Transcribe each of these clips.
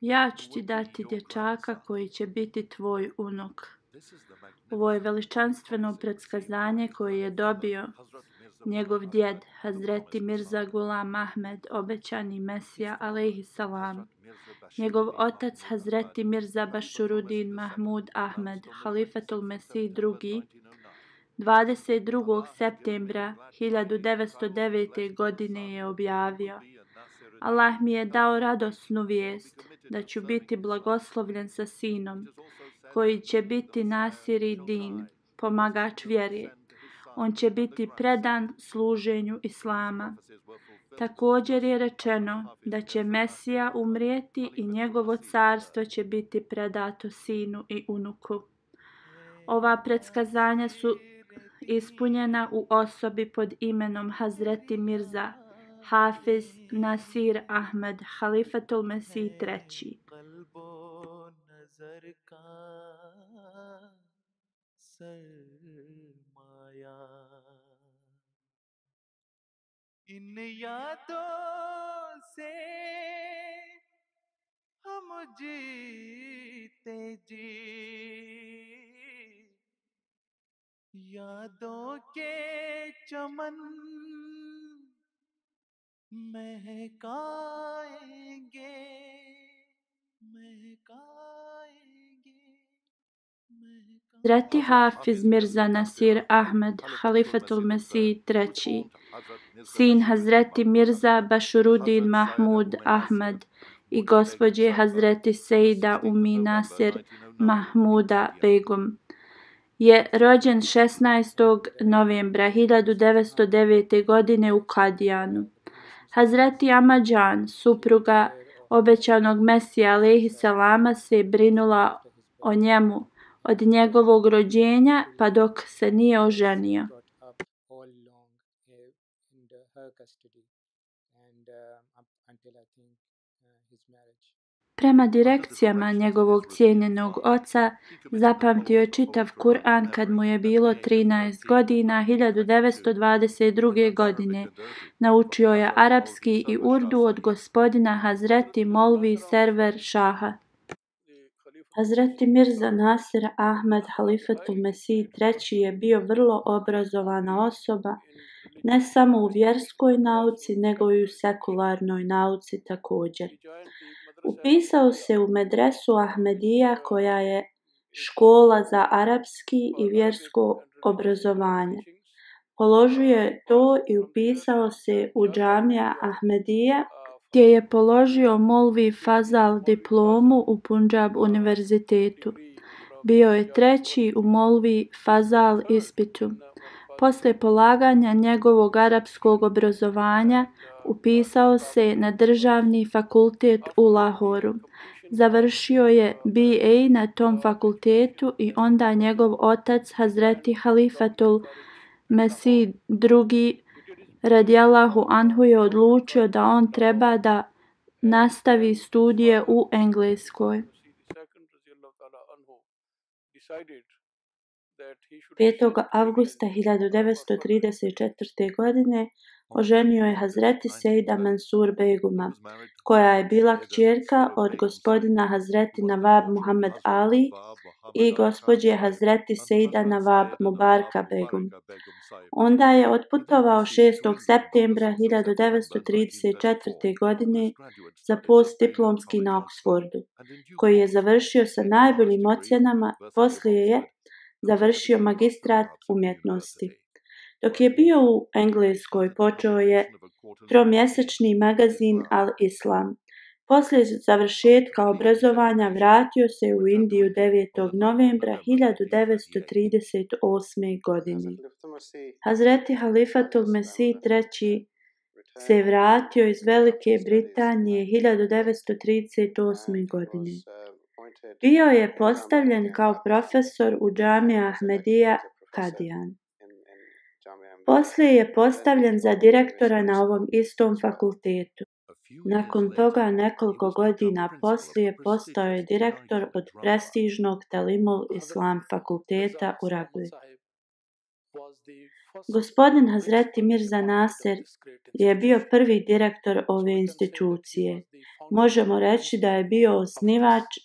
Ja ću ti dati dječaka koji će biti tvoj unuk. Ovo je veličanstveno predskazanje koje je dobio njegov djed, Hazreti Mirza Gulam Ahmed, obećani Mesija, alaihi salam. Njegov otac, Hazreti Mirza Bashuruddin Mahmud Ahmed, Halifatul Mesih II., 22. septembra 1909. godine je objavio – Allah mi je dao radosnu vijest da ću biti blagoslovljen sa sinom koji će biti Nasir i Din, pomagač vjeri. On će biti predan služenju Islama. Također je rečeno da će Mesija umrijeti i njegovo carstvo će biti predato sinu i unuku. Ova predskazanja su ispunjena u osobi pod imenom Hazreti Mirza, حافظ نصير أحمد خليفة المسيح ترتشي ان यादों से हम जीते जी यादों के चमन mehkaenge mehkaenge Zrati Hafiz Mirza Nasir Ahmed Halifatul Mesih III. Sin Hazreti Mirza Bashurudin Mahmud Ahmed i gospođe Hazreti Sejda Umi Nasir Mahmuda Begum je rođen 16. novembra 1909. godine u Kadijanu. Hazreti Amadžan, supruga obećanog Mesija alaihi salama se brinula o njemu od njegovog rođenja pa dok se nije oženio. Prema direkcijama njegovog cijenjenog oca, zapamtio je čitav Kur'an kad mu je bilo 13 godina 1922. godine. Naučio je arapski i urdu od gospodina Hazreti Molvi Server Šaha. Hazreti Mirza Nasir Ahmed Halifatul Mesih III. je bio vrlo obrazovana osoba, ne samo u vjerskoj nauci, nego i u sekularnoj nauci također. Upisao se u medresu Ahmedija koja je škola za arapski i vjersko obrazovanje. Položio je to i upisao se u džamija Ahmedija gdje je položio Molvi Fazal diplomu u Punjab univerzitetu. Bio je treći u Molvi Fazal ispitu. Posle polaganja njegovog arapskog obrazovanja, upisao se na državni fakultet u Lahoru. Završio je BA na tom fakultetu i onda njegov otac Hazreti Halifatul Mesi II. radijalahu Anhu je odlučio da on treba da nastavi studije u Engleskoj. 5. avgusta 1934. godine oženio je Hazreti Sejda Mansur Beguma, koja je bila kćerka od gospodina Hazreti Navab Muhammad Ali i gospođe Hazreti Sejda Navab Mubarka Begum. Onda je otputovao 6. septembra 1934. godine za post diplomski na Oksfordu, koji je završio sa najboljim ocjenama, poslije je završio magistrat umjetnosti. Dok je bio u Engleskoj, počeo je tromjesečni magazin Al-Islam. Poslije završetka obrazovanja vratio se u Indiju 9. novembra 1938. godine. Hazreti Halifatul Mesi III. se vratio iz Velike Britanije 1938. godine. Bio je postavljen kao profesor u džami Ahmedija Kadijan. Poslije je postavljen za direktora na ovom istom fakultetu. Nakon toga nekoliko godina poslije postao je direktor od prestižnog Talimul Islam fakulteta u Ragli. Gospodin Hazreti Mirza Nasir je bio prvi direktor ove institucije. Možemo reći da je bio osnivač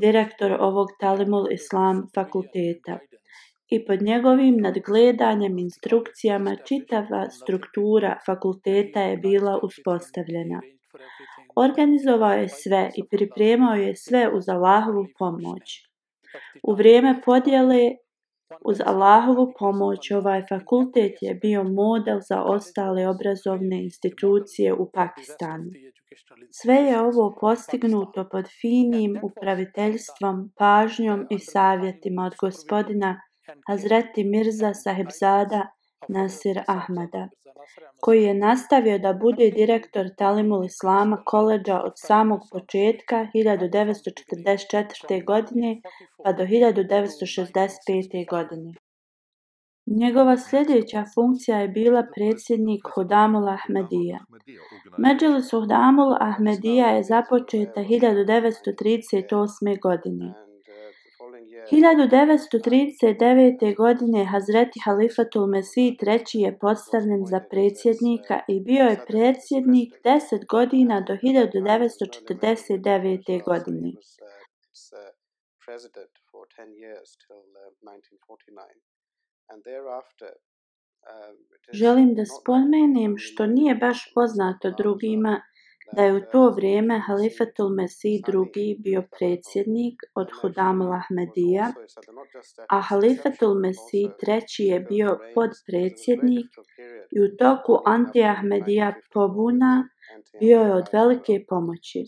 direktor ovog Talimul Islam fakulteta i pod njegovim nadgledanjem instrukcijama čitava struktura fakulteta je bila uspostavljena. Organizovao je sve i pripremao je sve uz Allahovu pomoć. U vrijeme podjele uz Allahovu pomoć ovaj fakultet je bio model za ostale obrazovne institucije u Pakistanu. Sve je ovo postignuto pod finim upraviteljstvom, pažnjom i savjetima od gospodina Kisela. Hazreti Mirza Sahibzada Nasir Ahmada, koji je nastavio da bude direktor Talimul Islama koleđa od samog početka 1944. godine pa do 1965. godine. Njegova sljedeća funkcija je bila predsjednik Hudamul Ahmedija. Međelis Hudamul Ahmedija je započeta 1938. godine. 1939. godine Hazreti Halifatul Mesih III. je postavljen za predsjednika i bio je predsjednik 10 godina do 1949. godine. president for 10 years till uh, 1949 and thereafter Želim da spomenem što nije baš poznato drugima da je u to vrijeme Halifatul Mesih drugi bio predsjednik od Hudamul Ahmedija, a Halifatul Mesih treći je bio podpredsjednik i u toku anti-Ahmedija pobuna bio je od velike pomoći.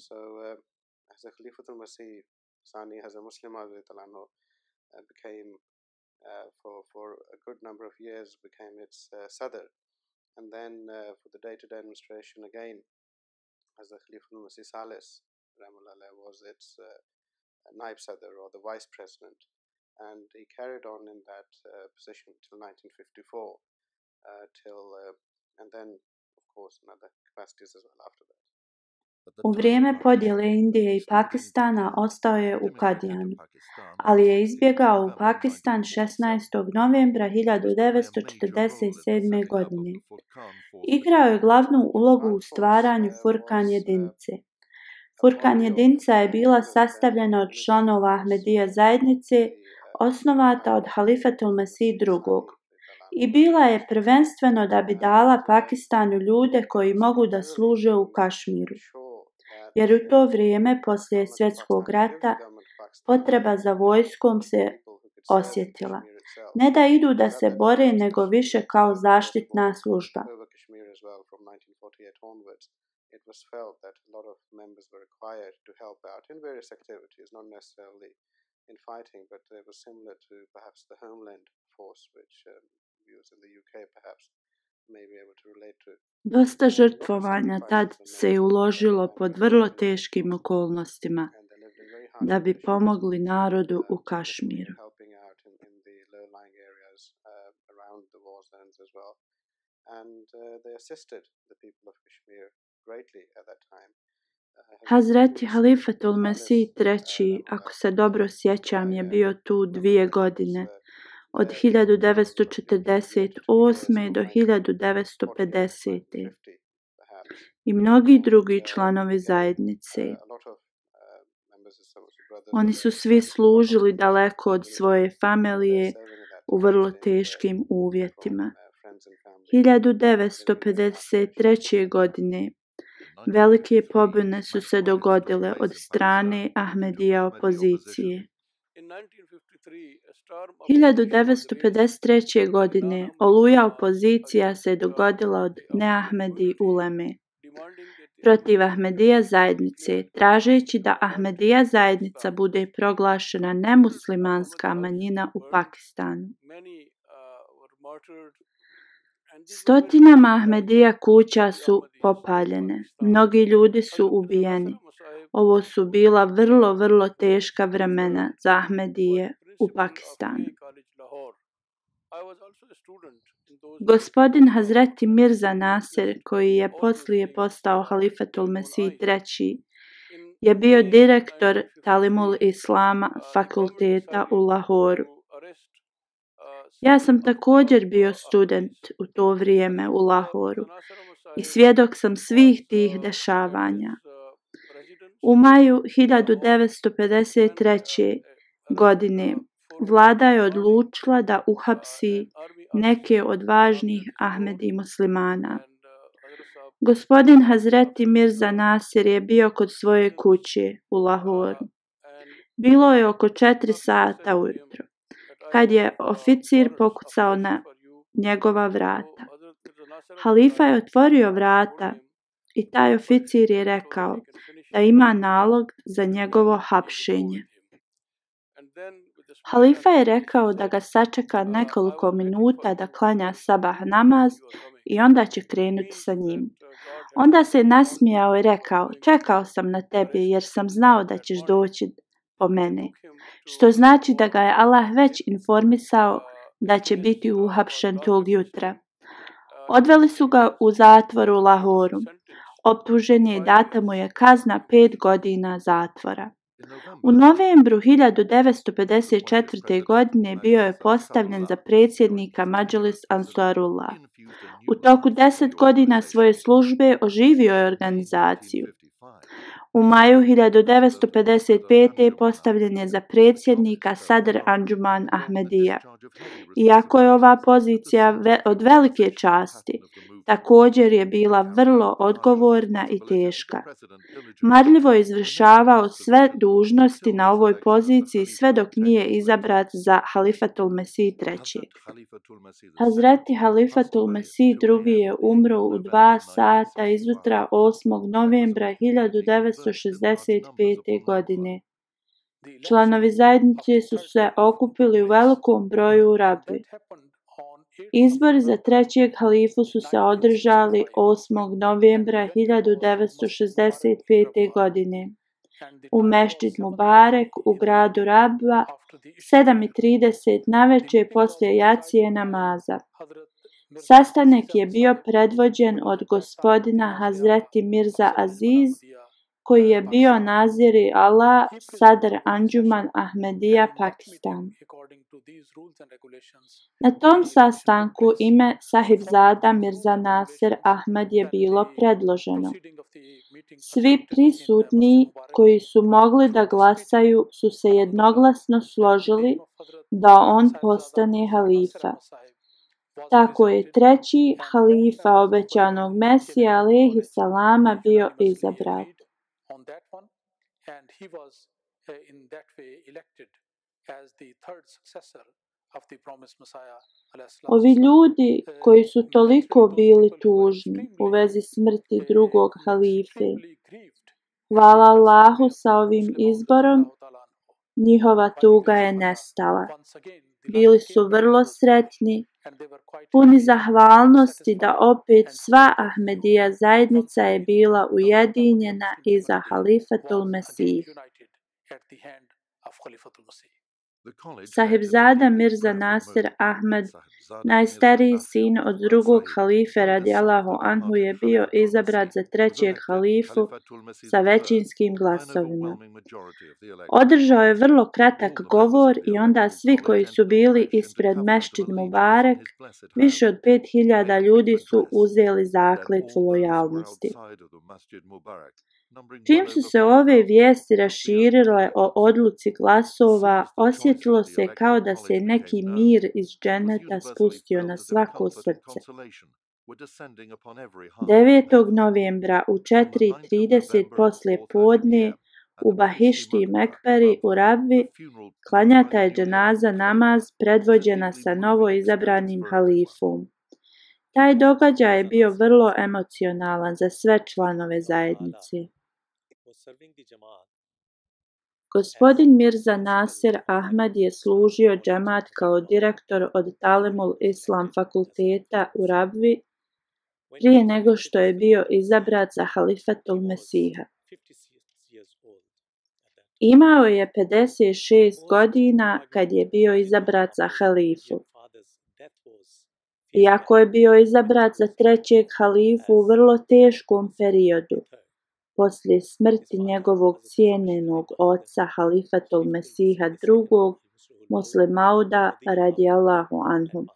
And then uh, for the day-to-day -day administration again, As Hazrat Khalifan Salis was its uh, Naib Sadr or the Vice President and he carried on in that uh, position till 1954, uh, till uh, and then of course in other capacities as well after that. U vrijeme podjele Indije i Pakistana ostao je u Kadijanu, ali je izbjegao u Pakistan 16. novembra 1947. godine. Igrao je glavnu ulogu u stvaranju Furkan jedinice. Furkan jedinica je bila sastavljena od članova Ahmedija zajednice, osnovata od Halifatul Masih II. I bila je prvenstveno da bi dala Pakistanu ljude koji mogu da služe u Kašmiru jer u to vrijeme poslije svjetskog rata potreba za vojskom se osjetila. Ne da idu da se bore, nego više kao zaštitna služba. in fighting but it was similar to perhaps the homeland force which um, used in the UK perhaps Dosta žrtvovanja tad se je uložilo pod vrlo teškim okolnostima da bi pomogli narodu u Kašmiru. Uh, uh, uh, Hazreti Halifatul Mesih III, ako se dobro sjećam, je bio tu dvije godine od 1948. do 1950. i mnogi drugi članovi zajednice. Oni su svi služili daleko od svoje familije u vrlo teškim uvjetima. 1953. godine velike pobune su se dogodile od strane Ahmedija opozicije. 1953. godine oluja opozicija se dogodila od Neahmedi Uleme protiv Ahmedija zajednice, tražeći da Ahmedija zajednica bude proglašena nemuslimanska manjina u Pakistanu. Uh, uh, Stotinama Ahmedija kuća su popaljene. Mnogi ljudi su ubijeni. Ovo su bila vrlo, vrlo teška vremena za Ahmedije u Pakistan. Gospodin Hazreti Mirza Nasir, koji je poslije postao halifatul Mesih III, je bio direktor Talimul Islama uh, fakulteta u Lahoru. Uh, ja sam također bio student u to vrijeme u Lahoru i svjedok sam uh, svih tih dešavanja. U maju 1953 godine vlada je odlučila da uhapsi neke od važnih Ahmedi muslimana. Gospodin Hazreti Mirza Nasir je bio kod svoje kuće u Lahoru. Bilo je oko 4 sata ujutro kad je oficir pokucao na njegova vrata. Halifa je otvorio vrata i taj oficir je rekao da ima nalog za njegovo hapšenje. Halifa je rekao da ga sačeka nekoliko minuta da klanja sabah namaz i onda će krenuti sa njim. Onda se je nasmijao i rekao, čekao sam na tebe jer sam znao da ćeš doći po mene. Što znači da ga je Allah već informisao uh, da će biti uhapšen tog jutra. Uh, Odveli su ga u zatvoru Lahoru. Optužen je i data mu je kazna pet godina zatvora. U novembru 1954. godine bio je postavljen za predsjednika Majlis Ansarullah. U toku deset godina svoje službe oživio je organizaciju. U maju 1955. postavljen je za predsjednika Sadr Anjuman Ahmedija. Iako je ova pozicija ve od velike časti, također je bila vrlo odgovorna i teška. Marljivo je izvršavao sve dužnosti na ovoj poziciji sve dok nije izabrat za Halifatul Mesih III. Hazreti Halifatul Mesih II je umro u dva sata izutra 8. novembra 1965. godine. Članovi zajednice su se okupili u velikom broju u rabi. Izbori za trećeg halifu su se održali 8. novembra 1965. godine u Meštid Mubarek u gradu Rabba 7.30 na večer poslije jacije namaza. Sastanek je bio predvođen od gospodina Hazreti Mirza Aziz, koji je bio naziri Allah Sadr Anđuman Ahmedija Pakistan. Na tom sastanku ime Sahib Zada Mirza Nasir Ahmed je bilo predloženo. Svi prisutni koji su mogli da glasaju su se jednoglasno složili da on postane halifa. Tako je treći halifa obećanog Mesija alaihi salama bio izabrat on that one, and he was uh, in that way elected as the third successor of the promised Messiah. Ovi ljudi eh, koji su toliko bili tužni u vezi smrti eh, drugog halife, hvala Allahu sa ovim izborom, njihova tuga je nestala. Bili su vrlo sretni puni zahvalnosti da opet sva Ahmedija zajednica je bila ujedinjena iza Halifatul Mesih. Sahibzada Mirza Nasir Ahmed, najstariji sin od drugog halife radi Allahu Anhu je bio izabrat za trećeg halifu sa većinskim glasovima. Održao je vrlo kratak govor i onda svi koji su bili ispred Meščid Mubarek, više od 5000 ljudi su uzeli zakletu lojalnosti. Čim su se ove vijesti raširile o odluci glasova, osjetilo se kao da se neki mir iz dženeta spustio na svako srce. 9. novembra u 4.30 poslije podne u Bahišti i Mekperi u Rabvi klanjata je dženaza namaz predvođena sa novo izabranim halifom. Taj događaj je bio vrlo emocionalan za sve članove zajednice. Gospodin Mirza Nasir Ahmad je služio džemat kao direktor od Talemul Islam fakulteta u Rabvi prije nego što je bio izabrat za halifatul Mesiha. Imao je 56 godina kad je bio izabrat za halifu. Iako je bio izabrat za trećeg halifu u vrlo teškom periodu, poslije smrti njegovog cijenenog oca Halifatov Mesiha II. Musle Mauda radi Allahu Anhu.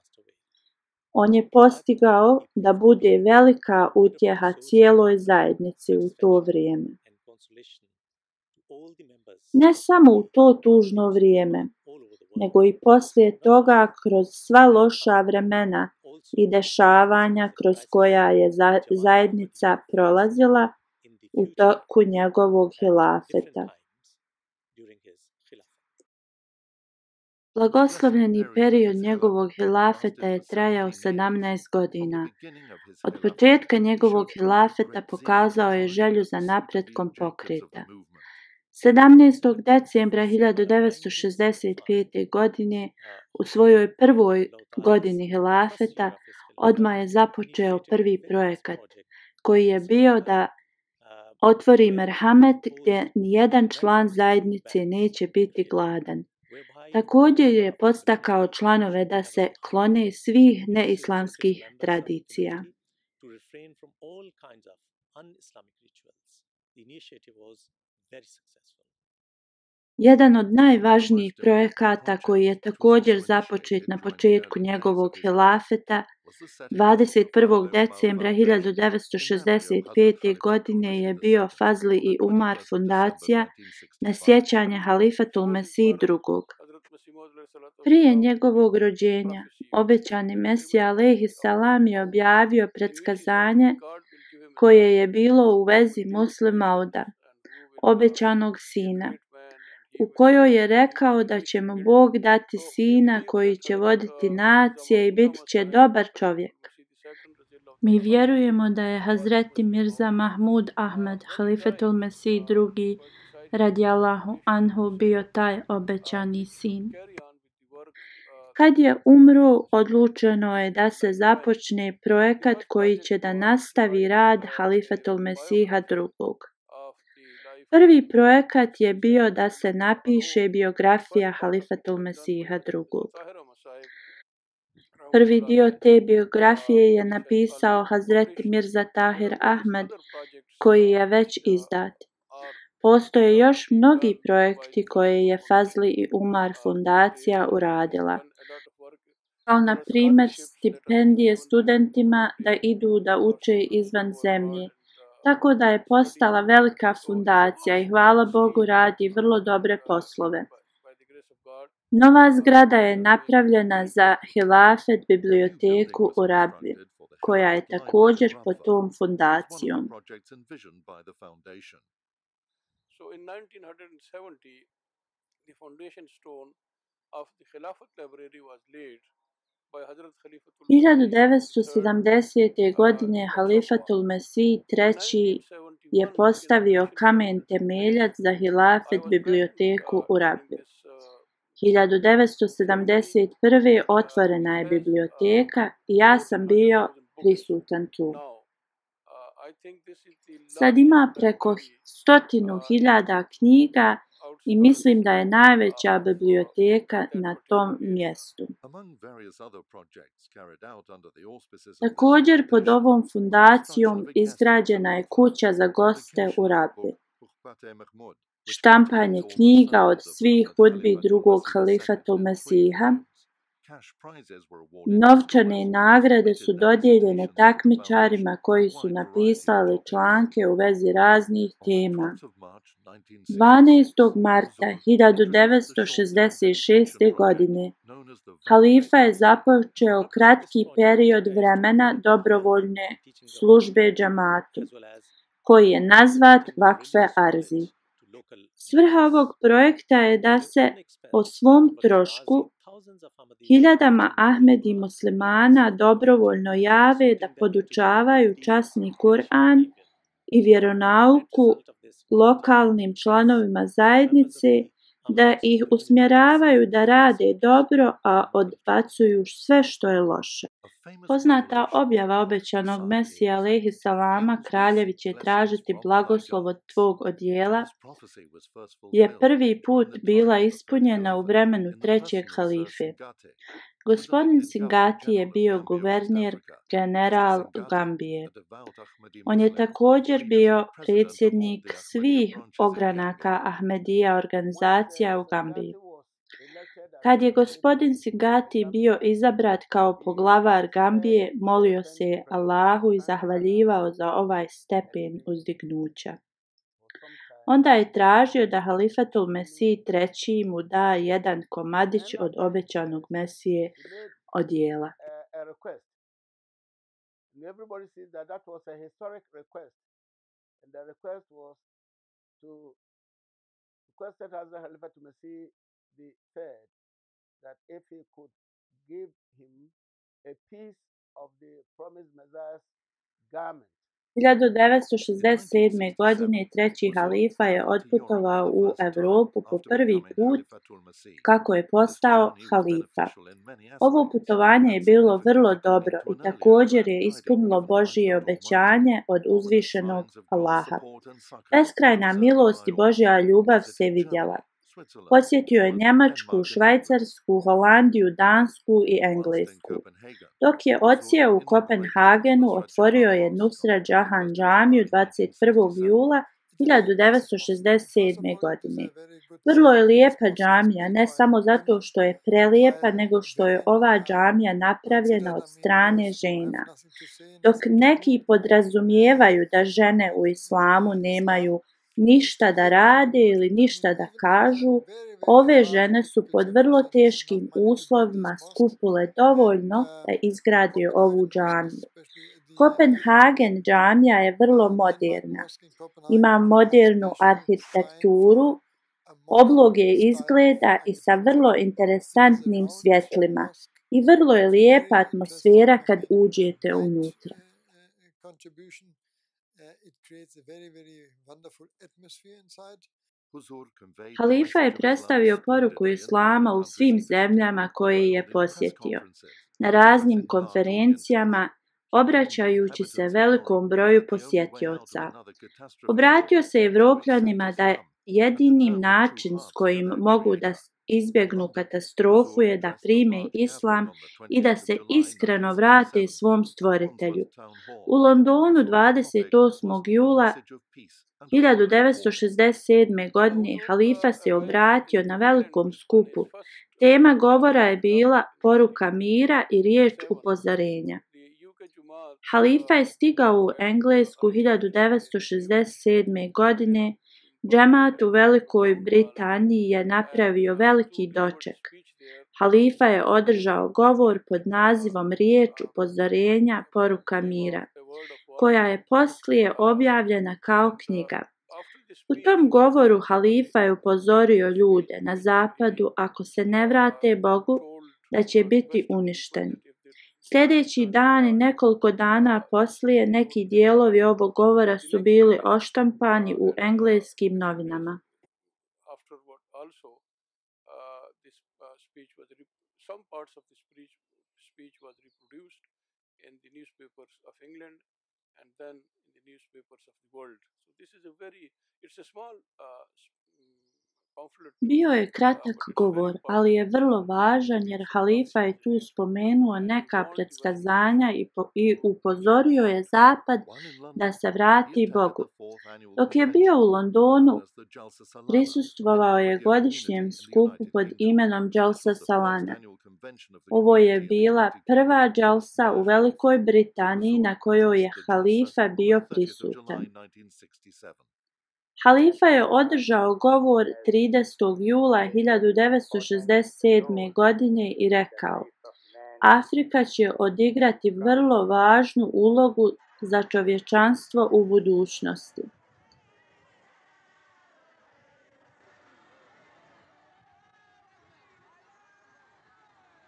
On je postigao da bude velika utjeha cijeloj zajednici u to vrijeme. Ne samo u to tužno vrijeme, nego i poslije toga kroz sva loša vremena i dešavanja kroz koja je za, zajednica prolazila – u toku njegovog hilafeta. Blagoslovljeni period njegovog hilafeta je trajao 17 godina. Od početka njegovog hilafeta pokazao je želju za napretkom pokreta. 17. decembra 1965. godine, u svojoj prvoj godini hilafeta, odma je započeo prvi projekat, koji je bio da otvori merhamet gdje nijedan član zajednice neće biti gladan. Također je podstakao članove da se klone svih neislamskih tradicija. Initiative was very successful. Jedan od najvažnijih projekata koji je također započet na početku njegovog helafeta 21. decembra 1965. godine je bio Fazli i Umar fundacija na sjećanje halifatul Mesih II. Prije njegovog rođenja, obećani Mesija Alehi Salam je objavio predskazanje koje je bilo u vezi muslima Oda, obećanog sina u kojoj je rekao da će mu Bog dati sina koji će voditi nacije i biti će dobar čovjek. Mi vjerujemo da je Hazreti Mirza Mahmud Ahmed, halifetul Mesih II. radi Allahu Anhu, bio taj obećani sin. Kad je umro, odlučeno je da se započne projekat koji će da nastavi rad halifetul Mesiha drugog. Prvi projekat je bio da se napiše biografija Halifatul Mesiha II. Prvi dio te biografije je napisao Hazreti Mirza Tahir Ahmed, koji je već izdat. Postoje još mnogi projekti koje je Fazli i Umar fundacija uradila. Kao na primjer stipendije studentima da idu da uče izvan zemlje tako da je postala velika fundacija i hvala Bogu radi vrlo dobre poslove. Nova zgrada je napravljena za Hilafet biblioteku u Rabbi, koja je također pod tom fundacijom. The foundation stone of the Khilafat Library was laid 1970. godine Halifatul Mesih III. je postavio kamen temeljac za Hilafet biblioteku u Rabbi. 1971. otvorena je uh, biblioteka i ja sam bio prisutan tu. Uh, Sad ima preko stotinu uh, hiljada knjiga i i mislim da je najveća biblioteka na tom mjestu. Također pod ovom fundacijom izgrađena je kuća za goste u Rabi. Štampanje knjiga od svih hudbi drugog halifa Tomasiha, Novčane nagrade su dodijeljene takmičarima koji su napisali članke u vezi raznih tema. 12. marta 1966. godine Halifa je započeo kratki period vremena dobrovoljne službe džamatu, koji je nazvat Vakfe Arzi. Svrha ovog projekta je da se o svom trošku Hiljadama Ahmedi muslimana dobrovoljno jave da podučavaju časni Kur'an i vjeronauku lokalnim članovima zajednice da ih usmjeravaju da rade dobro, a odbacuju sve što je loše. Poznata objava obećanog Mesija Alehi Salama, kraljević je tražiti blagoslov od tvog odjela, je prvi put bila ispunjena u vremenu trećeg halife. Gospodin Singati je bio guvernir general Gambije. On je također bio predsjednik svih ogranaka Ahmedija organizacija u Gambiji. Kad je gospodin Singati bio izabrat kao poglavar Gambije, molio se Allahu i zahvaljivao za ovaj stepen uzdignuća. Onda je tražio da halifatul Mesiji treći mu da jedan komadić od obećanog Mesije odjela. Everybody says that that was a historic request. And the request was to request that Hazrat Halifat Masih the third, that if he could give him a piece of the promised Messiah's garment, 1967. godine treći halifa je otputovao u Evropu po prvi put kako je postao halifa. Ovo putovanje je bilo vrlo dobro i također je ispunilo Božije obećanje od uzvišenog Allaha. Beskrajna milost i Božja ljubav se vidjela posjetio je Njemačku, Švajcarsku, Holandiju, Dansku i Englesku. Dok je ocije u Kopenhagenu, otvorio je Nusra Džahan džamiju 21. jula 1967. godine. Vrlo je lijepa džamija, ne samo zato što je prelijepa, nego što je ova džamija napravljena od strane žena. Dok neki podrazumijevaju da žene u islamu nemaju ništa da rade ili ništa da kažu, ove žene su pod vrlo teškim uslovima skupule dovoljno da izgrade ovu džamiju. Kopenhagen džamija je vrlo moderna. Ima modernu arhitekturu, oblog je izgleda i sa vrlo interesantnim svjetlima. I vrlo je lijepa atmosfera kad uđete unutra. Eh, Halifa je predstavio poruku islama u svim zemljama koje je posjetio, na raznim konferencijama, obraćajući se velikom broju posjetioca. Obratio se Evropljanima da jedinim način s kojim mogu da izbjegnu katastrofu je da prime islam i da se iskreno vrate svom stvoritelju. U Londonu 28. jula 1967. godine halifa se obratio na velikom skupu. Tema govora je bila poruka mira i riječ upozorenja. Halifa je stigao u Englesku 1967. godine Džemat u Velikoj Britaniji je napravio veliki doček. Halifa je održao govor pod nazivom Riječ upozorenja poruka mira, koja je poslije objavljena kao knjiga. U tom govoru Halifa je upozorio ljude na zapadu ako se ne vrate Bogu da će biti uništeni. Sljedeći dan i nekoliko dana poslije neki dijelovi ovog govora su bili oštampani u engleskim novinama. in the newspapers of England and then in the newspapers of the world. So this is a very, it's a small uh, Bio je kratak govor, ali je vrlo važan jer halifa je tu spomenuo neka predskazanja i, po, i upozorio je Zapad da se vrati Bogu. Dok je bio u Londonu, prisustvovao je godišnjem skupu pod imenom Jalsa Salana. Ovo je bila prva Jalsa u Velikoj Britaniji na kojoj je halifa bio prisutan. Halifa je održao govor 30. jula 1967. godine i rekao Afrika će odigrati vrlo važnu ulogu za čovječanstvo u budućnosti.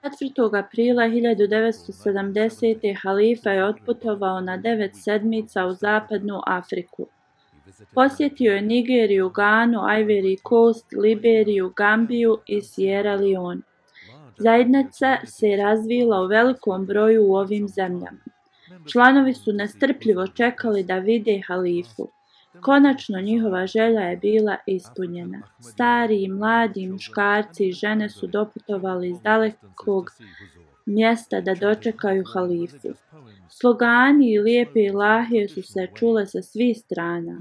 Četvrtog aprila 1970. Halifa je otputovao na devet sedmica u zapadnu Afriku. Posjetio je Nigeriju, Ganu, Ivory Coast, Liberiju, Gambiju i Sierra Leone. Zajednica se je razvila u velikom broju u ovim zemljama. Članovi su nestrpljivo čekali da vide halifu. Konačno njihova želja je bila ispunjena. Stari i mladi muškarci i žene su doputovali iz dalekog mjesta da dočekaju halifu. Slogani i lijepe ilahije su se čule sa svih strana.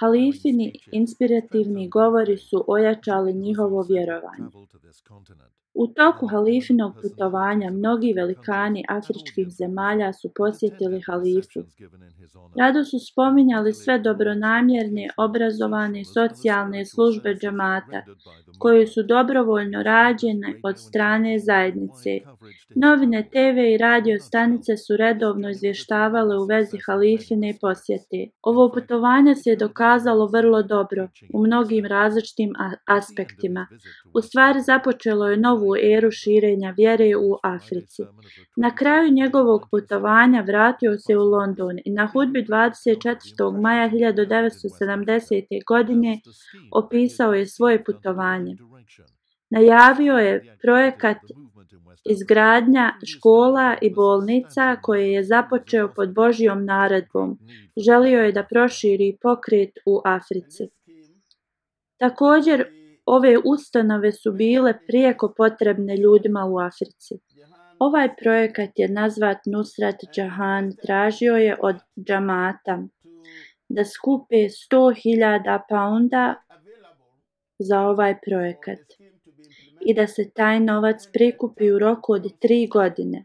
Halifini inspirativni govori su ojačali njihovo vjerovanje. U toku halifinog putovanja mnogi velikani afričkih zemalja su posjetili halifu. Rado su spominjali sve dobronamjerne, obrazovane socijalne službe džamata, koje su dobrovoljno rađene od strane zajednice. Novine TV i radio stanice su redovno izvještavale u vezi halifine posjete. Ovo putovanje se je dokazalo vrlo dobro u mnogim različitim aspektima, u stvari započelo je novu eru širenja vjere u Africi. Na kraju njegovog putovanja vratio se u London i na hudbi 24. maja 1970. godine opisao je svoje putovanje. Najavio je projekat izgradnja škola i bolnica koje je započeo pod Božijom naredbom. Želio je da proširi pokret u Africi. Također ove ustanove su bile prijeko potrebne ljudima u Africi. Ovaj projekat je nazvat Nusrat Džahan, tražio je od džamata da skupe 100.000 pounda za ovaj projekat i da se taj novac prikupi u roku od tri godine,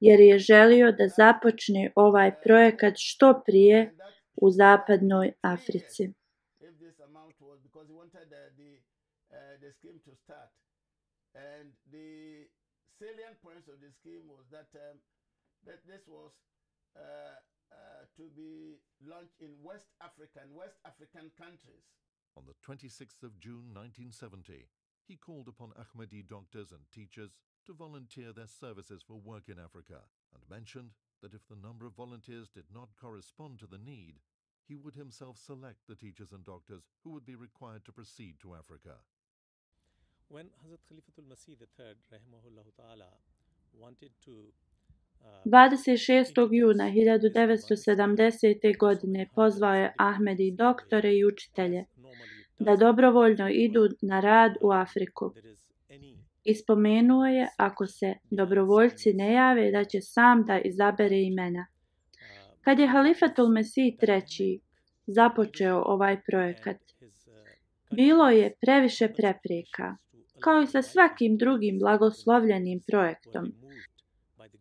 jer je želio da započne ovaj projekat što prije u zapadnoj Africi. uh, the scheme to start. And the salient points of the scheme was that, um, that this was uh, uh, to be launched in West African, West African countries. On the 26th of June 1970, he called upon Ahmadi doctors and teachers to volunteer their services for work in Africa and mentioned that if the number of volunteers did not correspond to the need, he would himself select the teachers and doctors who would be required to proceed to Africa. When Hazrat Khalifatul Masih III, rahimahullahu ta'ala, wanted to 26. Uh, juna 1970. godine pozvao je Ahmed i doktore i učitelje da dobrovoljno idu na rad u Afriku. Ispomenuo je ako se dobrovoljci ne jave da će sam da izabere imena. Uh, Kad je Halifatul Mesij III. započeo ovaj projekat, uh, bilo je previše prepreka kao i sa svakim drugim blagoslovljenim projektom.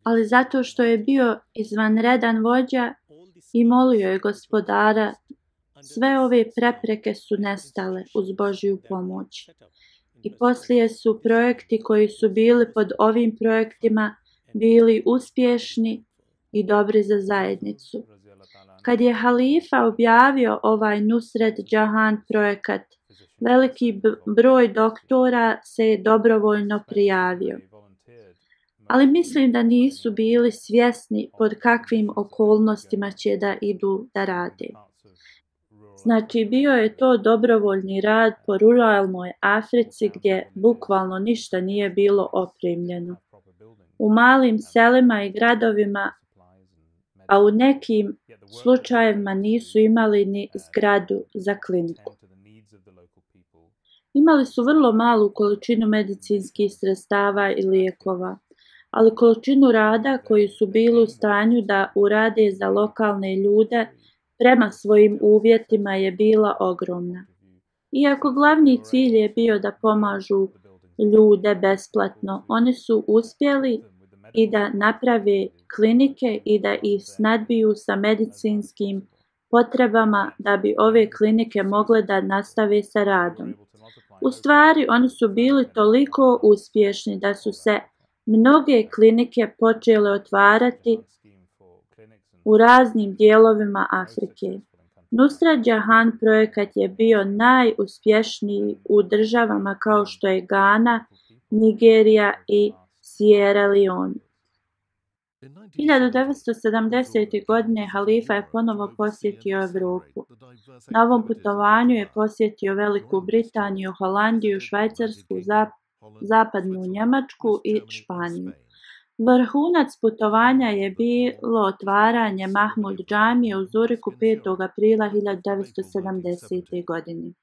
Ali zato što je bio izvanredan vođa i molio je gospodara, sve ove prepreke su nestale uz Božju pomoć. I poslije su projekti koji su bili pod ovim projektima bili uspješni i dobri za zajednicu. Kad je halifa objavio ovaj Nusret Džahan projekat, veliki broj doktora se je dobrovoljno prijavio. Ali mislim da nisu bili svjesni pod kakvim okolnostima će da idu da rade. Znači, bio je to dobrovoljni rad po ruralnoj Africi gdje bukvalno ništa nije bilo opremljeno. U malim selima i gradovima, a u nekim slučajevima nisu imali ni zgradu za kliniku imali su vrlo malu količinu medicinskih sredstava i lijekova, ali količinu rada koji su bili u stanju da urade za lokalne ljude prema svojim uvjetima je bila ogromna. Iako glavni cilj je bio da pomažu ljude besplatno, oni su uspjeli i da naprave klinike i da ih snadbiju sa medicinskim potrebama da bi ove klinike mogle da nastave sa radom. U stvari, oni su bili toliko uspješni da su se mnoge klinike počele otvarati u raznim dijelovima Afrike. Nusra Jahan projekat je bio najuspješniji u državama kao što je Ghana, Nigerija i Sierra Leone. 1970. godine Halifa je ponovo posjetio Evropu. Na ovom putovanju je posjetio Veliku Britaniju, Holandiju, Švajcarsku, Zap Zapadnu Njemačku i Španiju. Vrhunac putovanja je bilo otvaranje Mahmud džamije u Zuriku 5. aprila 1970. godine.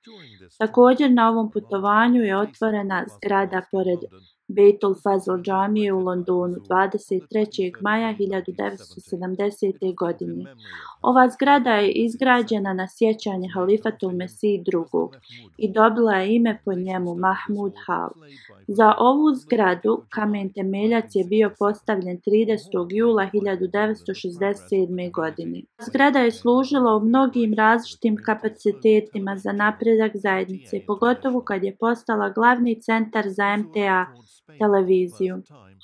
Također na ovom putovanju je otvorena zgrada pored Bejtul Fazl džamije u Londonu 23. maja 1970. godine. Ova zgrada je izgrađena na sjećanje halifatu Mesiji II. i dobila je ime po njemu Mahmud Hal. Za ovu zgradu kamen temeljac je bio postavljen 30. jula 1967. godine. Zgrada je služila u mnogim različitim kapacitetima za napredak zajednice, pogotovo kad je postala glavni centar za MTA televiziju.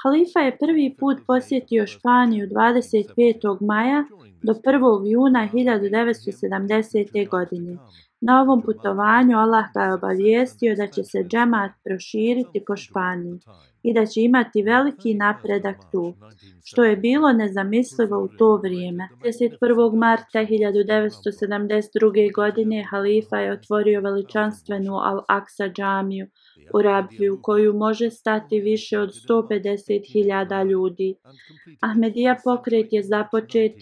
Halifa je prvi put posjetio Španiju 25. maja do 1. juna 1970. godine. Na ovom putovanju Allah ga je obavijestio da će se džemat proširiti po Španiji i da će imati veliki napredak tu, što je bilo nezamislivo u to vrijeme. 31. marta 1972. godine halifa je otvorio veličanstvenu Al-Aqsa džamiju u Rabiju, koju može stati više od 150.000 ljudi. Ahmedija pokret je započet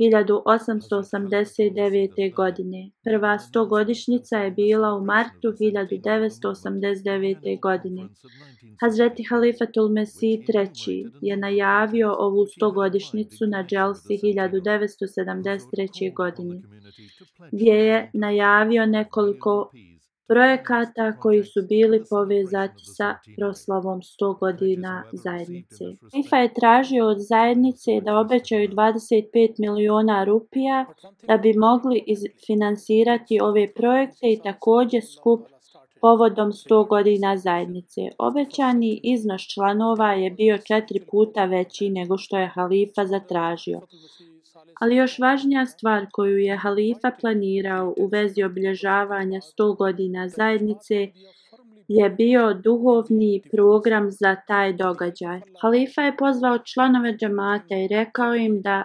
1889. godine. Prva stogodišnica je bila u martu 1989. godine. Hazreti Halifatul Mesi III. je najavio ovu stogodišnicu na Dželsi 1973. godine, gdje je najavio nekoliko projekata koji su bili povezati sa proslavom 100 godina zajednice. FIFA je tražio od zajednice da obećaju 25 miliona rupija da bi mogli finansirati ove projekte i također skup povodom 100 godina zajednice. Obećani iznos članova je bio četiri puta veći nego što je Halifa zatražio. Ali još važnija stvar koju je halifa planirao u vezi obilježavanja 100 godina zajednice je bio duhovni program za taj događaj. Halifa je pozvao članove džemata i rekao im da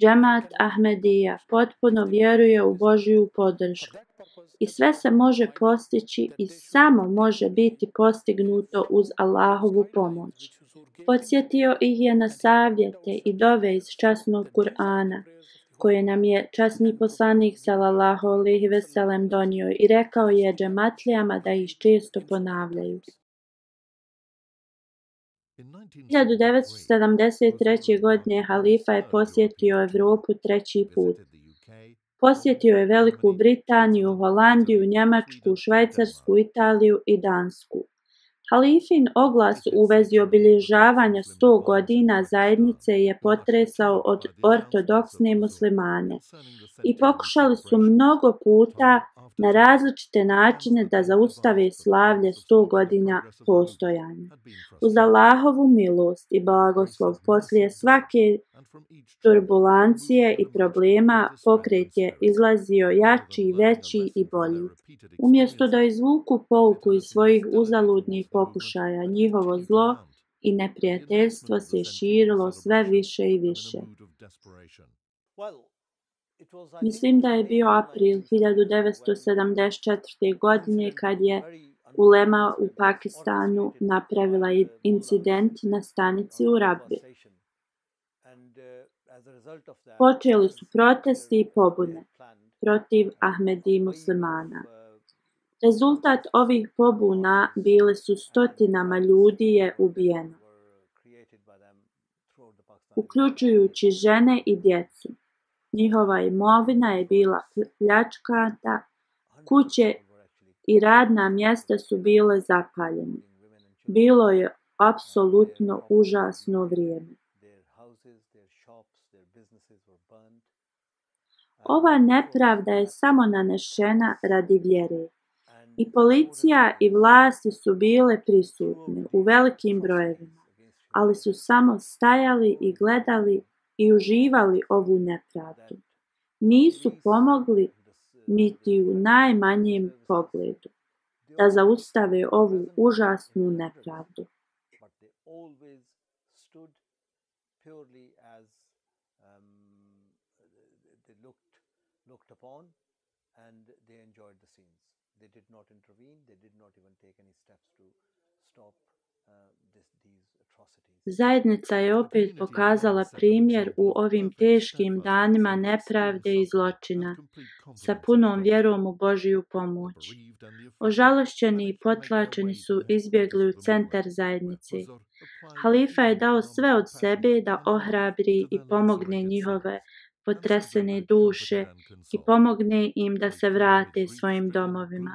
džemat Ahmedija potpuno vjeruje u Božiju podršku. I sve se može postići i samo može biti postignuto uz Allahovu pomoć. Podsjetio ih je na savjete i dove iz časnog Kur'ana, koje nam je časni poslanik sallallahu alejhi ve sellem donio i rekao je džematlijama da ih često ponavljaju. 1973. godine halifa je posjetio Evropu treći put. Posjetio je Veliku Britaniju, Holandiju, Njemačku, Švajcarsku, Italiju i Dansku. Halifin oglas u vezi obilježavanja 100 godina zajednice je potresao od ortodoksne muslimane i pokušali su mnogo puta na različite načine da zaustave slavlje 100 godina postojanja. Uz Allahovu milost i blagoslov poslije svake turbulancije i problema pokret je izlazio jači, veći i bolji. Umjesto da izvuku pouku iz svojih uzaludnih pokušaja njihovo zlo i neprijateljstvo se širilo sve više i više. Well, Mislim da je bio april 1974. godine kad je ulema u Pakistanu napravila incident na stanici u Rabbi. Počeli su protesti i pobune protiv Ahmedi muslimana. Rezultat ovih pobuna bile su stotinama ljudi je ubijeno, uključujući žene i djecu. Njihova imovina je bila pljačkata, kuće i radna mjesta su bile zapaljene. Bilo je apsolutno užasno vrijeme. Ova nepravda je samo nanešena radi vjere. I policija i vlasti su bile prisutne u velikim brojevima, ali su samo stajali i gledali i uživali ovu nepravdu. Nisu pomogli niti u najmanjem pogledu da zaustave ovu užasnu nepravdu. They did not intervene, they did not even take any steps to stop Zajednica je opet pokazala primjer u ovim teškim danima nepravde i zločina sa punom vjerom u Božiju pomoć. Ožalošćeni i potlačeni su izbjegli u centar zajednice. Halifa je dao sve od sebe da ohrabri i pomogne njihove potresene duše i pomogne im da se vrate svojim domovima.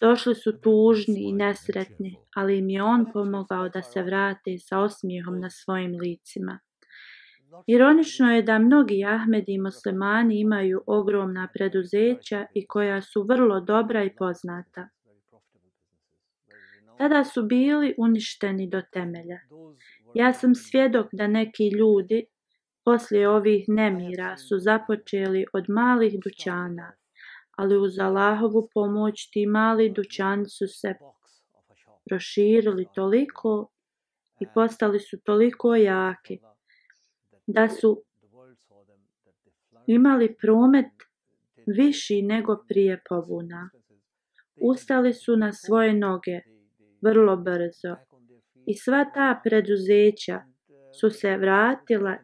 Došli su tužni i nesretni, ali im je on pomogao da se vrate sa osmijehom na svojim licima. Ironično je da mnogi Ahmedi i muslimani imaju ogromna preduzeća i koja su vrlo dobra i poznata. Tada su bili uništeni do temelja. Ja sam svjedok da neki ljudi poslije ovih nemira su započeli od malih dućana, ali uz Allahovu pomoć ti mali dućani su se proširili toliko i postali su toliko jaki da su imali promet viši nego prije pobuna. Ustali su na svoje noge vrlo brzo i sva ta preduzeća su se vratila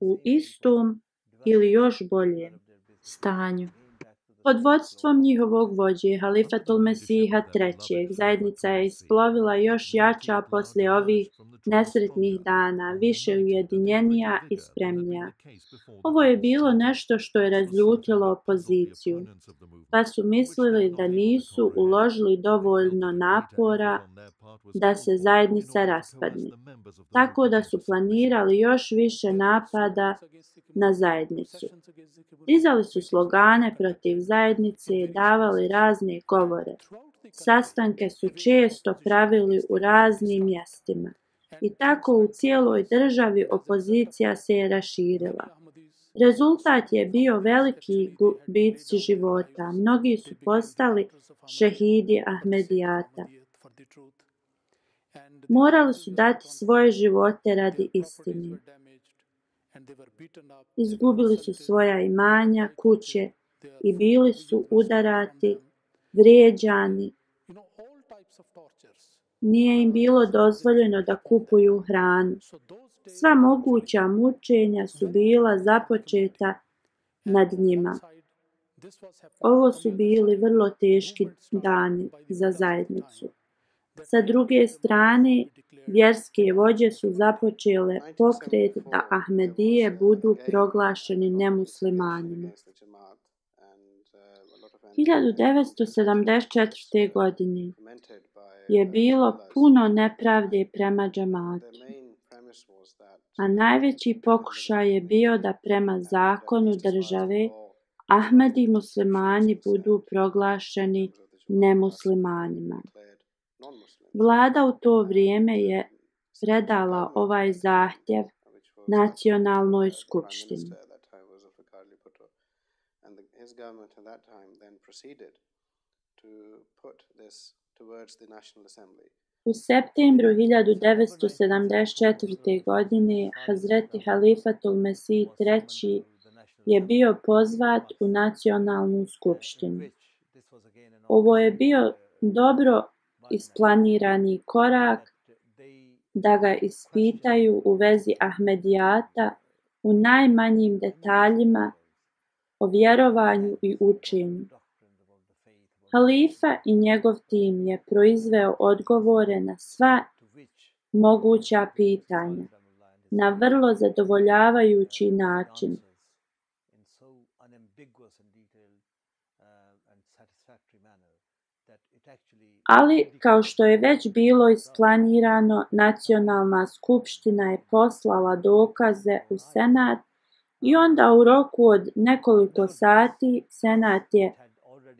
u istom ili još boljem stanju. Pod vodstvom njihovog vođe Halifatul Mesiha III. zajednica je isplovila još jača poslije ovih nesretnih dana, više ujedinjenija i spremnija. Ovo je bilo nešto što je razljutilo opoziciju, pa su mislili da nisu uložili dovoljno napora da se zajednica raspadne. Tako da su planirali još više napada na zajednicu. Dizali su slogane protiv zajednice i davali razne govore. Sastanke su često pravili u raznim mjestima. I tako u cijeloj državi opozicija se je raširila. Rezultat je bio veliki gubici života. Mnogi su postali šehidi Ahmedijata morali su dati svoje živote radi istine. Izgubili su svoja imanja, kuće i bili su udarati, vrijeđani. Nije im bilo dozvoljeno da kupuju hranu. Sva moguća mučenja su bila započeta nad njima. Ovo su bili vrlo teški dani za zajednicu. Sa druge strane, vjerske vođe su započele pokret da Ahmedije budu proglašeni nemuslimanima. 1974. godine je bilo puno nepravde prema džamatu, a najveći pokušaj je bio da prema zakonu države Ahmedi muslimani budu proglašeni nemuslimanima. Vlada u to vrijeme je predala ovaj zahtjev nacionalnoj skupštini. His government at that time then proceeded to put this towards the National Assembly. U septembru 1974. godine Hazreti Halifatul Mesih III. je bio pozvat u nacionalnu skupštinu. Ovo je bio dobro isplanirani korak da ga ispitaju u vezi Ahmedijata u najmanjim detaljima o vjerovanju i učenju. Halifa i njegov tim je proizveo odgovore na sva moguća pitanja na vrlo zadovoljavajući način. Ali, kao što je već bilo isplanirano, Nacionalna skupština je poslala dokaze u Senat i onda u roku od nekoliko sati Senat je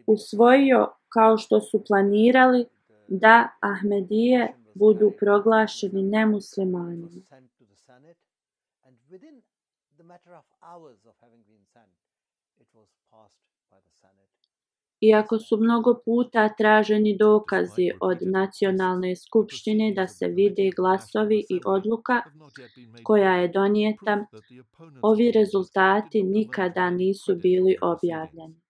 usvojio, kao što su planirali, da Ahmedije budu proglašeni nemuslimanima. within the matter of hours of having been sent, it was passed by the Senate. Iako su mnogo puta traženi dokazi od Nacionalne skupštine da se vide glasovi i odluka koja je donijeta, ovi rezultati nikada nisu bili objavljeni.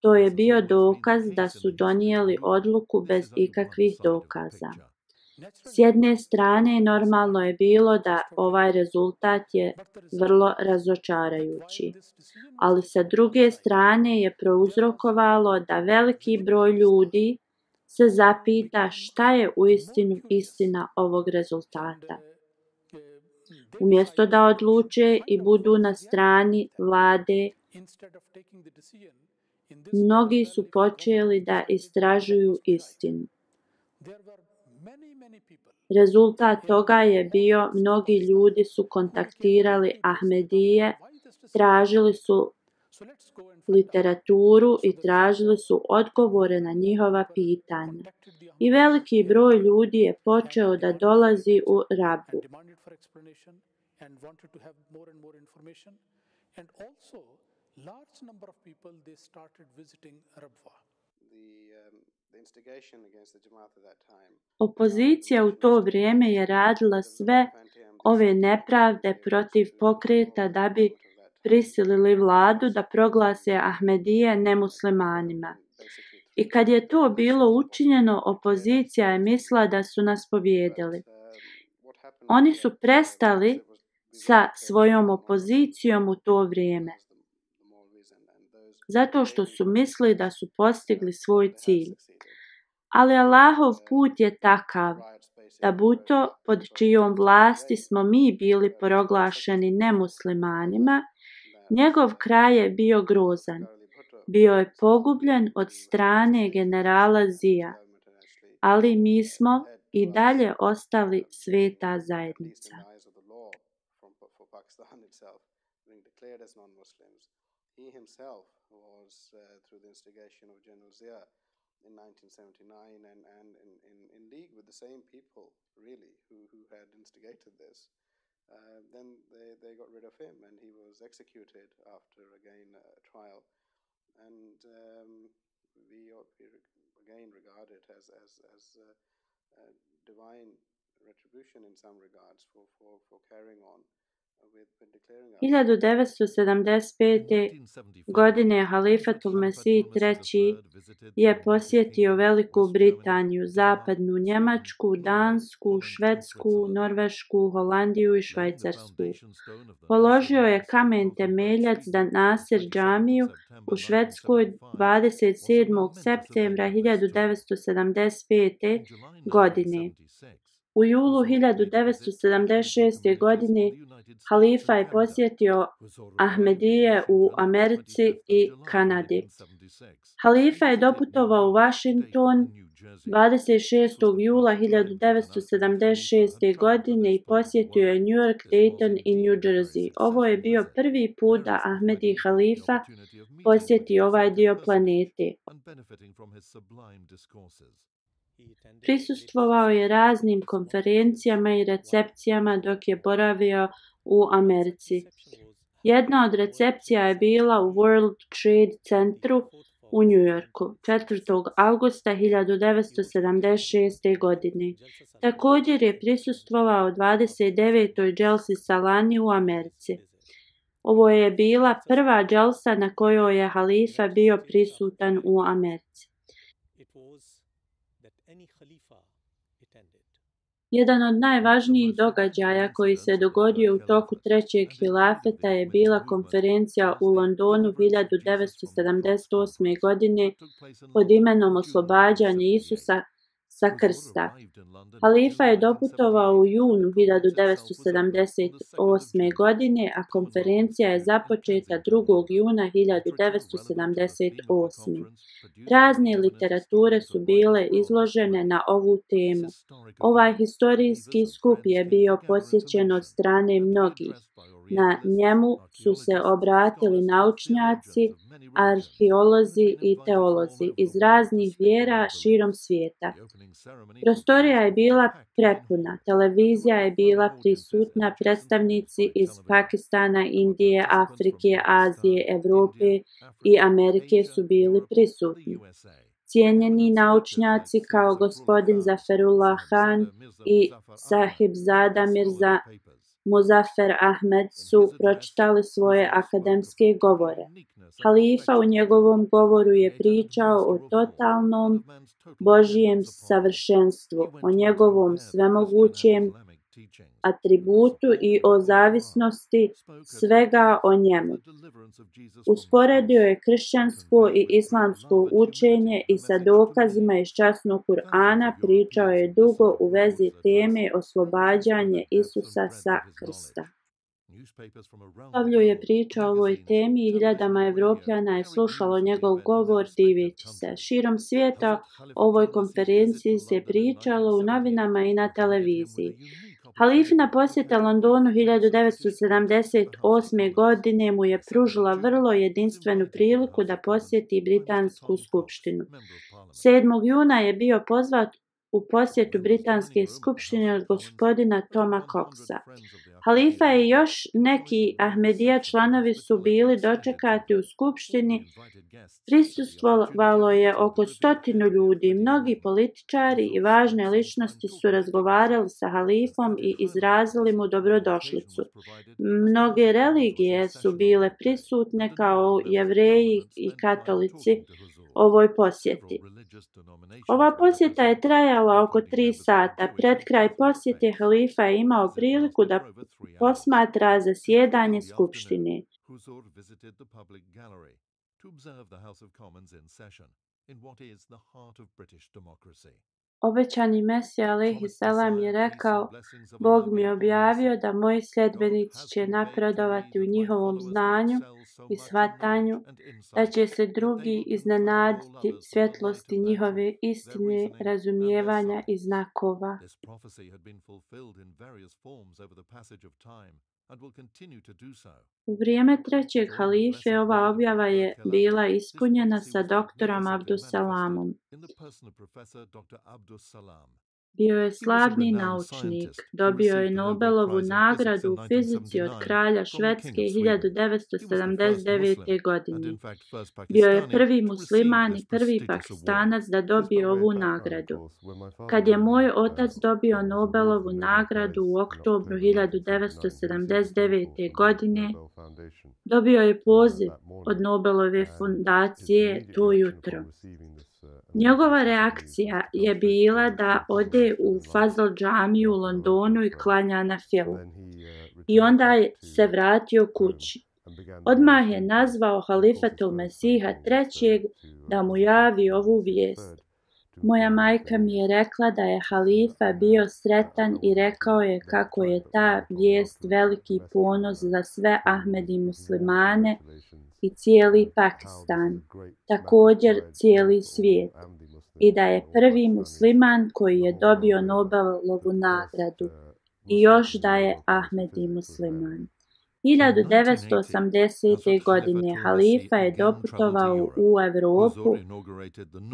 To je bio dokaz da su donijeli odluku bez ikakvih dokaza. S jedne strane normalno je bilo da ovaj rezultat je vrlo razočarajući, ali sa druge strane je prouzrokovalo da veliki broj ljudi se zapita šta je u istinu istina ovog rezultata. Umjesto da odluče i budu na strani vlade, mnogi su počeli da istražuju istinu. Rezultat toga je bio mnogi ljudi su kontaktirali Ahmedije, tražili su literaturu i tražili su odgovore na njihova pitanja. I veliki broj ljudi je počeo da dolazi u Rabu. Large number of people they started visiting Rabwa. The um, Uh, opozicija u to vrijeme je radila sve ove nepravde protiv pokreta da bi prisilili vladu da proglase Ahmedije nemuslimanima. I kad je to bilo učinjeno, opozicija je misla da su nas pobjedili. Oni su prestali sa svojom opozicijom u to vrijeme zato što su mislili da su postigli svoj cilj. Ali Allahov put je takav da buto pod čijom vlasti smo mi bili proglašeni nemuslimanima, njegov kraj je bio grozan. Bio je pogubljen od strane generala Zija, ali mi smo i dalje ostali sveta zajednica. Muslims. He himself was, uh, through the instigation of General Zia in 1979, and, and in, in, in league with the same people, really, who, who had instigated this. Uh, then they, they got rid of him, and he was executed after again a trial. And um, we, we, again regard it as, as, as divine retribution in some regards for, for, for carrying on 1975. godine Halifatul Mesih III. je posjetio Veliku Britaniju, Zapadnu Njemačku, Dansku, Švedsku, Norvešku, Holandiju i Švajcarsku. Položio je kamen temeljac da Nasir džamiju u Švedskoj 27. septembra 1975. godine. U julu 1976. godine halifa je posjetio Ahmedije u Americi i Kanadi. Halifa je doputovao u Washington 26. jula 1976. godine i posjetio je New York, Dayton i New Jersey. Ovo je bio prvi put da Ahmed i halifa posjeti ovaj dio planete. Prisustvovao je raznim konferencijama i recepcijama dok je boravio u Americi. Jedna od recepcija je bila u World Trade Centru u New Yorku 4. augusta 1976. godine. Također je prisustvovao 29. Jelsi Salani u Americi. Ovo je bila prva Jelsa na kojoj je Halifa bio prisutan u Americi. Jedan od najvažnijih događaja koji se dogodio u toku trećeg hilafeta je bila konferencija u Londonu 1978. godine pod imenom Oslobađanje Isusa sa krsta. Halifa je doputovao u junu 1978. godine, a konferencija je započeta 2. juna 1978. Razne literature su bile izložene na ovu temu. Ovaj historijski skup je bio posjećen od strane mnogih. Na njemu su se obratili naučnjaci, arheolozi i teolozi iz raznih vjera širom svijeta. Prostorija je bila prepuna, televizija je bila prisutna, predstavnici iz Pakistana, Indije, Afrike, Azije, Evrope i Amerike su bili prisutni. Cijenjeni naučnjaci kao gospodin Zafarullah Khan i Sahib Zada Mirza Muzaffer Ahmed su pročitali svoje akademske govore. Halifa u njegovom govoru je pričao o totalnom Božijem savršenstvu, o njegovom svemogućem atributu i o zavisnosti svega o njemu. Usporedio je kršćansko i islamsko učenje i sa dokazima iz časnog Kur'ana pričao je dugo u vezi teme oslobađanje Isusa sa krsta. Pavlju je priča o ovoj temi i hiljadama Evropljana je slušalo njegov govor divići se. Širom svijeta ovoj konferenciji se pričalo u novinama i na televiziji. Halifina posjeta Londonu 1978. godine mu je pružila vrlo jedinstvenu priliku da posjeti Britansku skupštinu. 7. juna je bio pozvat u posjetu Britanske skupštine od gospodina Toma Coxa. Halifa i još neki Ahmedija članovi su bili dočekati u skupštini. Prisustvovalo je oko stotinu ljudi. Mnogi političari i važne ličnosti su razgovarali sa halifom i izrazili mu dobrodošlicu. Mnoge religije su bile prisutne kao jevreji i katolici ovoj posjeti. Ova posjeta je trajala oko tri sata. Pred kraj posjete halifa je imao priliku da posmatra zasjedanje skupštine. To observe the House of Commons in session in what is the heart of British democracy. Obećani Mesija Alehi Selam je rekao, Bog mi objavio da moji sljedbenici će napredovati u njihovom znanju i shvatanju, da će se drugi iznenaditi svjetlosti njihove istine, razumijevanja i znakova. U vrijeme trećeg halife ova objava je bila ispunjena sa doktorom Abdus Salamom. Bio je slavni naučnik, dobio je Nobelovu nagradu u fizici od kralja Švedske 1979. godine. Bio je prvi musliman i prvi pakistanac da dobije ovu nagradu. Kad je moj otac dobio Nobelovu nagradu u oktobru 1979. godine, dobio je poziv od Nobelove fundacije to jutro. Njegova reakcija je bila da ode u Fazal džamiju u Londonu i klanja na filmu. Uh, I onda je se vratio kući. Odmah je nazvao halifatul Mesiha trećeg da mu javi ovu vijest. Moja majka mi je rekla da je halifa bio sretan i rekao je kako je ta vijest veliki ponos za sve Ahmedi muslimane i cijeli Pakistan, također cijeli svijet, i da je prvi musliman koji je dobio Nobelovu nagradu i još da je Ahmedi musliman. 1980. godine Halifa je doputovao u Evropu.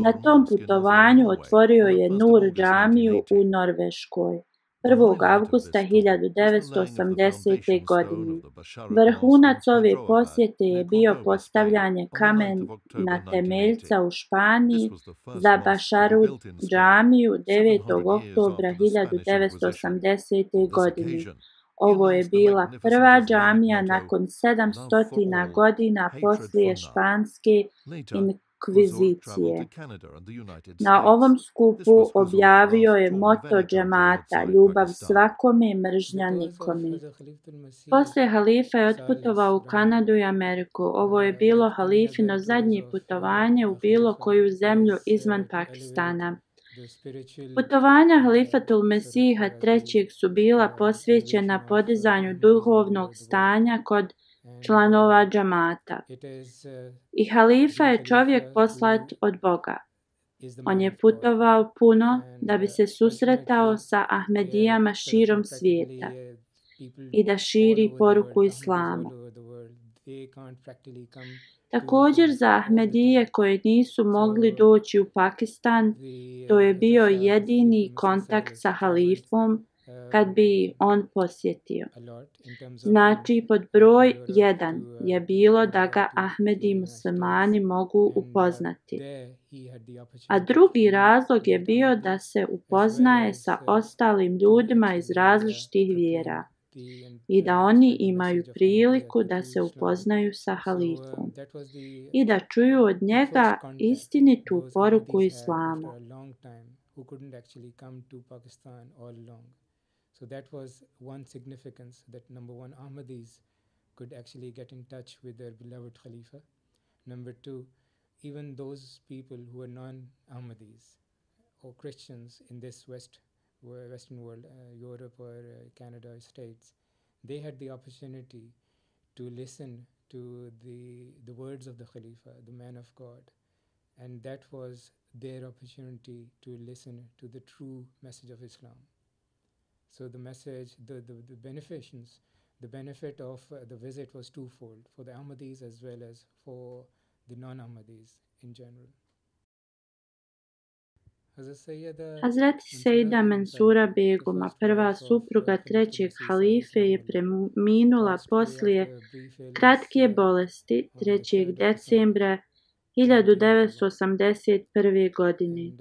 Na tom putovanju otvorio je Nur džamiju u Norveškoj. 1. augusta 1980. godine. Vrhunac ove posjete je bio postavljanje kamen na temeljca u Španiji za Bašaru džamiju 9. oktobra 1980. godine. Ovo je bila prva džamija nakon 700 godina poslije španske inkluzije akvizicije. Na ovom skupu objavio je moto džemata, ljubav svakome i mržnja nikome. Poslije halifa je otputovao u Kanadu i Ameriku. Ovo je bilo halifino zadnje putovanje u bilo koju zemlju izvan Pakistana. Putovanja Halifatul Mesiha III. su bila posvećena podizanju duhovnog stanja kod Halifatul članova džamata. Uh, I halifa je čovjek poslat od Boga. On je putovao puno da bi uh, se susretao sa Ahmedijama širom svijeta uh, i da širi poruku islama. Također za Ahmedije koje nisu mogli doći u Pakistan, to je bio jedini kontakt sa halifom kad bi on posjetio. Znači, pod broj 1 uh, je bilo da ga Ahmed i muslimani mogu uh, upoznati. A drugi razlog je bio da se upoznaje sa uh, ostalim ljudima iz različitih vjera i da oni imaju priliku da se upoznaju sa halifom i da čuju od njega istinitu poruku islama. So that was one significance that number one, Ahmadis could actually get in touch with their beloved Khalifa. Number two, even those people who were non Ahmadis or Christians in this West, Western world, uh, Europe or uh, Canada or States, they had the opportunity to listen to the, the words of the Khalifa, the man of God. And that was their opportunity to listen to the true message of Islam. So the message, the, the, the benefits, the benefit of uh, the visit was twofold for the Ahmadis as well as for the non-Ahmadis in general. Hazrat Sejda Mansura Beguma, prva uh, supruga trećeg halife, je preminula poslije kratke bolesti 3. decembra 1400. 1981. godine.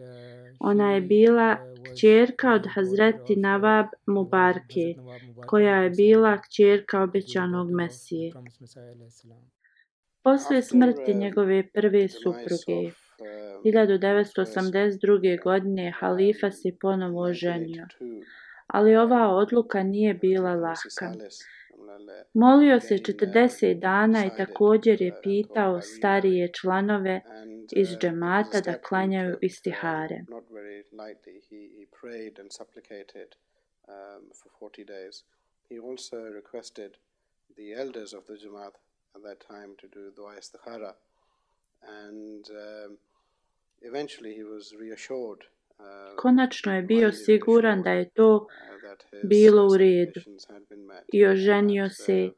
Ona je bila kćerka od Hazreti Navab Mubarke, koja je bila kćerka obećanog Mesije. Posle smrti njegove prve supruge, 1982. godine Halifa se ponovo oženio. Ali ova odluka nije bila laka. Molio se 40 dana i također je pitao starije članove iz uh, džemata da klanjaju istihare. Uh, um, he also requested the elders of the Jamaat at that time to do dua istikhara. And um, eventually he was reassured Konačno je bio siguran da je to uh, bilo u redu i uh, oženio uh, se.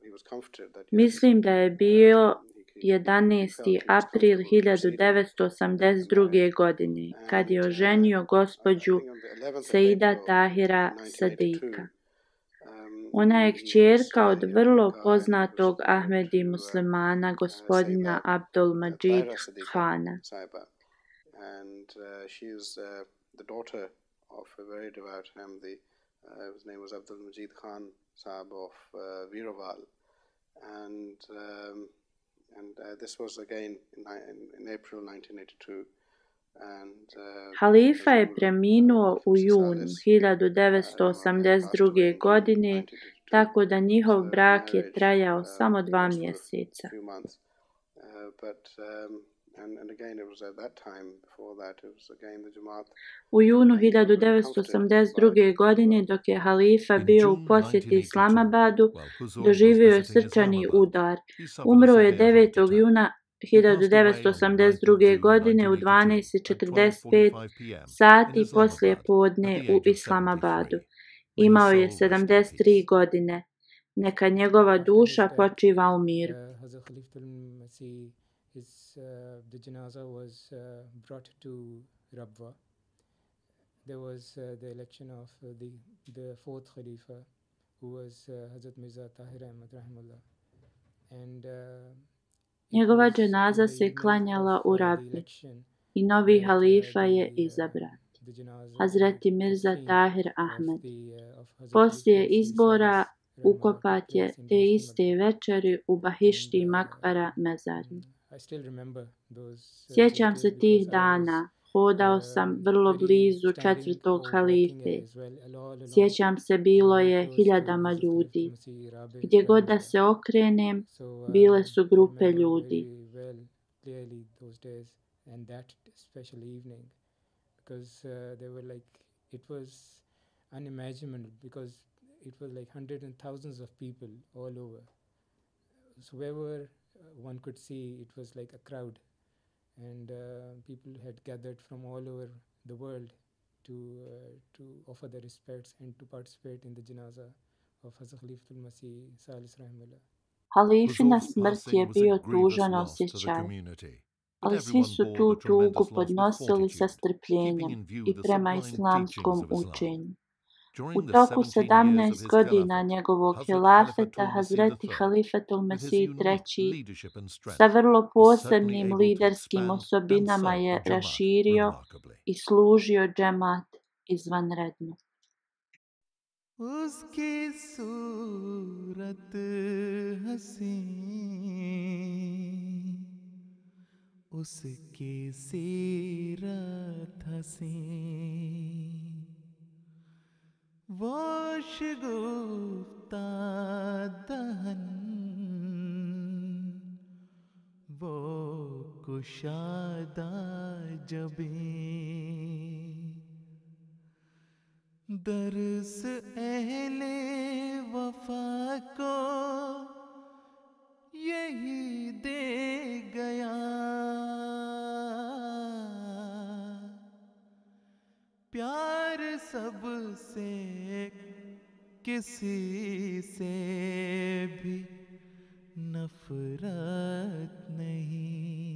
Mislim da je bio 11. april 1982. godine kad je oženio gospođu Saida Tahira Sadika. Um, Ona je kćerka od vrlo poznatog Ahmedi muslimana gospodina Abdul Majid Khana. And, uh, she is, uh, the daughter of a very devout Imam, the, uh, his name was Abdul Majid Khan Saab of uh, Viroval. And, um, and uh, this was again in, in, in April 1982. Uh, Halifa je uh, preminuo u junu 1982. Uh, godine, tako da njihov brak je trajao samo dva mjeseca. U junu 1982. godine, dok je halifa bio u posjeti Islamabadu, doživio je srčani udar. Umro je 9. juna 1982. godine u 12.45 sati poslije podne u Islamabadu. Imao je 73 godine. Neka njegova duša počiva u miru. Uh, his uh, the janaza was uh, brought to Rabwa. There was uh, the election of uh, the the fourth Khalifa, who was uh, Hazrat Mirza Tahir Ahmad Rahimullah. And uh, njegova uh, janaza se klanjala u Rabbi i novi uh, halifa je uh, izabran. Hazreti Mirza Tahir Ahmed. Poslije izbora ukopat je te iste večeri u Bahišti Makbara Mezarnik. Uh, Sjećam se tih dana, hodao uh, sam vrlo blizu četvrtog halife. Sjećam se, bilo je hiljadama ljudi. Uh, Gdje god da se okrenem, bile su grupe ljudi. It was like hundreds and thousands of people all over. So where were uh, one could see it was like a crowd and uh, people had gathered from all over the world to uh, to offer their respects and to participate in the janaza of Hazrat Khalifatul Masih Salis Rahimullah. Halifina smrt je bio tužan osjećaj, ali svi su tu tugu podnosili sa strpljenjem i prema islamskom učenju. U toku 17 godina njegovog hilafeta, Hazreti Halifetul Mesih III sa vrlo posebnim liderskim osobinama je raširio i služio džemat izvanredno. Uski surat Uski sirat hasin वाशगुप्ता दहन वो कुशादा जबी दरस अहले वफा को यही दे गया प्यार सबसे किसी से भी नफरत नहीं